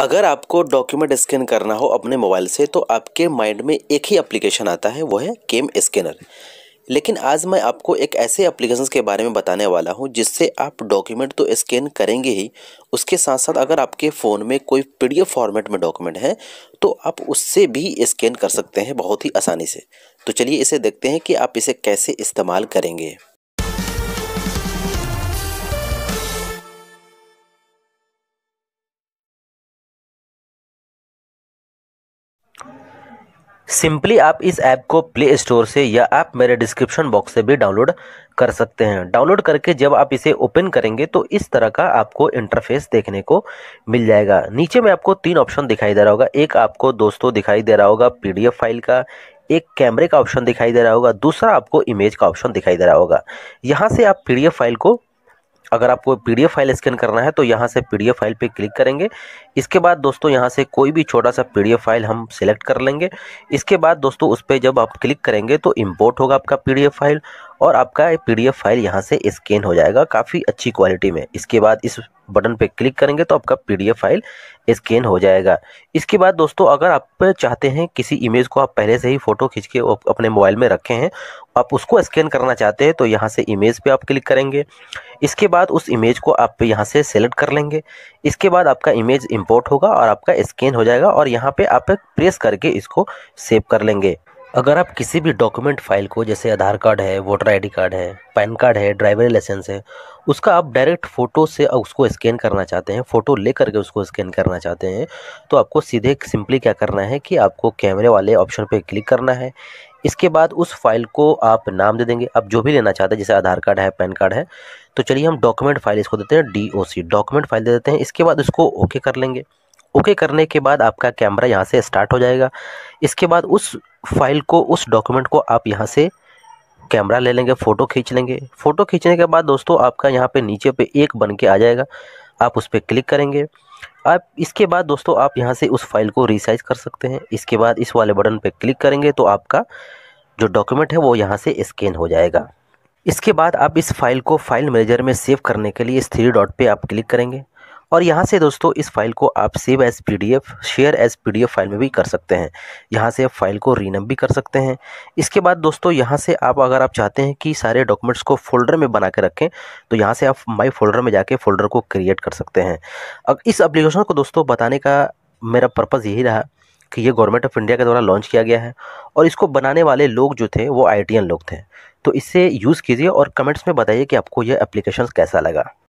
अगर आपको document scan करना हो अपने मोबाइल से तो आपके माइंड में एक ही एप्लीकेशन आता है वो है केम स्कैनर लेकिन आज मैं आपको एक ऐसे एप्लीकेशन के बारे में बताने वाला हूं जिससे आप डॉक्यूमेंट तो स्कैन करेंगे ही उसके साथ साथ अगर आपके फ़ोन में कोई पी फॉर्मेट में डॉक्यूमेंट है तो आप उससे भी स्कैन कर सकते हैं बहुत ही आसानी से तो चलिए इसे देखते हैं कि आप इसे कैसे इस्तेमाल करेंगे सिंपली आप इस ऐप को प्ले स्टोर से या आप मेरे डिस्क्रिप्शन बॉक्स से भी डाउनलोड कर सकते हैं डाउनलोड करके जब आप इसे ओपन करेंगे तो इस तरह का आपको इंटरफेस देखने को मिल जाएगा नीचे में आपको तीन ऑप्शन दिखाई दे रहा होगा एक आपको दोस्तों दिखाई दे रहा होगा पी फाइल का एक कैमरे का ऑप्शन दिखाई दे रहा होगा दूसरा आपको इमेज का ऑप्शन दिखाई दे रहा होगा यहाँ से आप पी फाइल को अगर आपको पीडीएफ फाइल स्कैन करना है तो यहाँ से पीडीएफ फाइल पे क्लिक करेंगे इसके बाद दोस्तों यहाँ से कोई भी छोटा सा पीडीएफ फाइल हम सिलेक्ट कर लेंगे इसके बाद दोस्तों उस पर जब आप क्लिक करेंगे तो इम्पोर्ट होगा आपका पीडीएफ फाइल और आपका पीडीएफ फाइल यहाँ से स्कैन हो जाएगा काफ़ी अच्छी क्वालिटी में इसके बाद इस बटन पे क्लिक करेंगे तो आपका पीडीएफ फाइल स्कैन हो जाएगा इसके बाद दोस्तों अगर आप चाहते हैं किसी इमेज को आप पहले से ही फ़ोटो खींच के अपने मोबाइल में रखे हैं आप उसको स्कैन करना चाहते हैं तो यहाँ से इमेज पे आप क्लिक करेंगे इसके बाद उस इमेज को आप यहाँ से सेलेक्ट कर लेंगे इसके बाद आपका इमेज इम्पोर्ट होगा और आपका स्कैन हो जाएगा और यहाँ पर आप प्रेस करके इसको सेव कर लेंगे अगर आप किसी भी डॉक्यूमेंट फाइल को जैसे आधार कार्ड है वोटर आईडी कार्ड है पैन कार्ड है ड्राइवर लाइसेंस है उसका आप डायरेक्ट फ़ोटो से उसको स्कैन करना चाहते हैं फ़ोटो ले करके उसको स्कैन करना चाहते हैं तो आपको सीधे सिंपली क्या करना है कि आपको कैमरे वाले ऑप्शन पर क्लिक करना है इसके बाद उस फाइल को आप नाम दे देंगे आप जो भी लेना चाहते हैं जैसे आधार कार्ड है पैन कार्ड है तो चलिए हम डॉक्यूमेंट फाइल इसको देते हैं डी डॉक्यूमेंट फाइल दे देते हैं इसके बाद इसको ओके कर लेंगे ओके करने के बाद आपका कैमरा यहाँ से स्टार्ट हो जाएगा इसके बाद उस फाइल को उस डॉक्यूमेंट को आप यहाँ से कैमरा ले लेंगे फ़ोटो खींच लेंगे फ़ोटो खींचने के बाद दोस्तों आपका यहाँ पे नीचे पे एक बन के आ जाएगा आप उस पर क्लिक करेंगे आप इसके बाद दोस्तों आप यहाँ से उस फाइल को रिसाइज कर सकते हैं इसके बाद इस वाले बटन पर क्लिक करेंगे तो आपका जो डॉक्यूमेंट है वो यहाँ से स्कैन हो जाएगा इसके बाद आप इस फाइल को फाइल मैनेजर में सेव करने के लिए इस थ्री डॉट पर आप क्लिक करेंगे और यहाँ से दोस्तों इस फाइल को आप save as F share as F file में भी कर सकते हैं यहाँ से आप फाइल को रीनम भी कर सकते हैं इसके बाद दोस्तों यहाँ से आप अगर आप चाहते हैं कि सारे डॉक्यूमेंट्स को फोल्डर में बना के रखें तो यहाँ से आप माई फोल्डर में जाके फोल्डर को क्रिएट कर सकते हैं अब इस एप्लीकेशन को दोस्तों बताने का मेरा पर्पज़ यही रहा कि ये गवर्नमेंट ऑफ इंडिया के द्वारा लॉन्च किया गया है और इसको बनाने वाले लोग जो थे वो आई लोग थे तो इसे यूज़ कीजिए और कमेंट्स में बताइए कि आपको यह एप्लीकेशन कैसा लगा